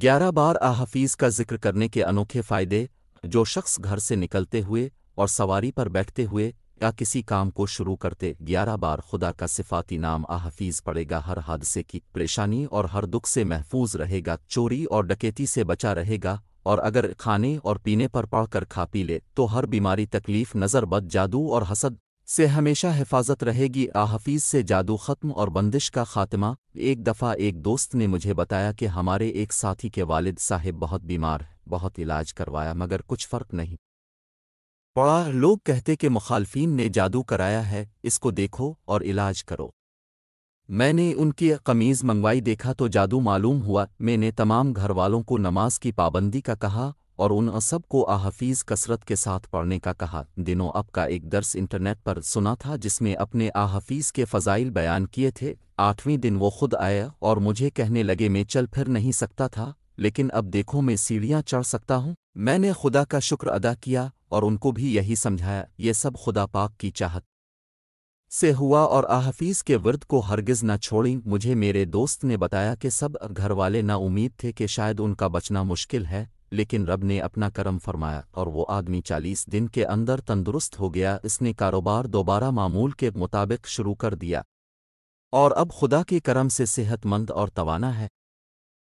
ग्यारह बार आ का जिक्र करने के अनोखे फ़ायदे जो शख्स घर से निकलते हुए और सवारी पर बैठते हुए या किसी काम को शुरू करते ग्यारह बार खुदा का सिफाती नाम आ पड़ेगा हर हादसे की परेशानी और हर दुख से महफूज रहेगा चोरी और डकैती से बचा रहेगा और अगर खाने और पीने पर पढ़कर खा पी ले तो हर बीमारी तकलीफ नज़र बद जादू और हसद से हमेशा हिफाजत रहेगी आहफीज से जादू ख़त्म और बंदिश का ख़ात्मा एक दफ़ा एक दोस्त ने मुझे बताया कि हमारे एक साथी के वालिद साहिब बहुत बीमार बहुत इलाज करवाया मगर कुछ फ़र्क नहीं पड़ा लोग कहते कि मुखालफी ने जादू कराया है इसको देखो और इलाज करो मैंने उनकी कमीज़ मंगवाई देखा तो जादू मालूम हुआ मैंने तमाम घर वालों को नमाज की पाबंदी का कहा और उन सब को आहफीज़ कसरत के साथ पढ़ने का कहा दिनों अब का एक दर्स इंटरनेट पर सुना था जिसमें अपने आहफीज़ के फ़जाइल बयान किए थे आठवीं दिन वो खुद आया और मुझे कहने लगे मैं चल फिर नहीं सकता था लेकिन अब देखो मैं सीढ़ियाँ चढ़ सकता हूँ मैंने खुदा का शुक्र अदा किया और उनको भी यही समझाया ये सब खुदा पाक की चाहत से हुआ और आहफीज के वर्द को हरगिज न छोड़ी मुझे मेरे दोस्त ने बताया कि सब घरवाले ना उम्मीद थे कि शायद उनका बचना मुश्किल है लेकिन रब ने अपना करम फरमाया और वो आदमी चालीस दिन के अंदर तंदुरुस्त हो गया इसने कारोबार दोबारा मामूल के मुताबिक शुरू कर दिया और अब खुदा के करम से सेहतमंद और तवाना है